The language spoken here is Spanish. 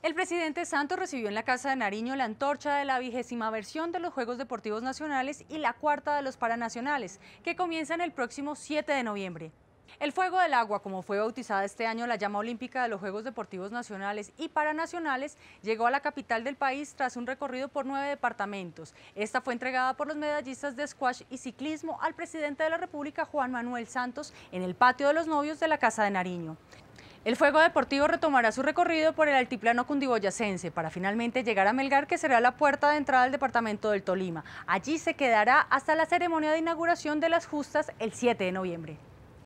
El presidente Santos recibió en la Casa de Nariño la antorcha de la vigésima versión de los Juegos Deportivos Nacionales y la cuarta de los Paranacionales, que comienzan el próximo 7 de noviembre. El fuego del agua, como fue bautizada este año la llama olímpica de los Juegos Deportivos Nacionales y Paranacionales, llegó a la capital del país tras un recorrido por nueve departamentos. Esta fue entregada por los medallistas de squash y ciclismo al presidente de la República, Juan Manuel Santos, en el patio de los novios de la Casa de Nariño. El fuego deportivo retomará su recorrido por el altiplano cundiboyacense para finalmente llegar a Melgar, que será la puerta de entrada al departamento del Tolima. Allí se quedará hasta la ceremonia de inauguración de las justas el 7 de noviembre.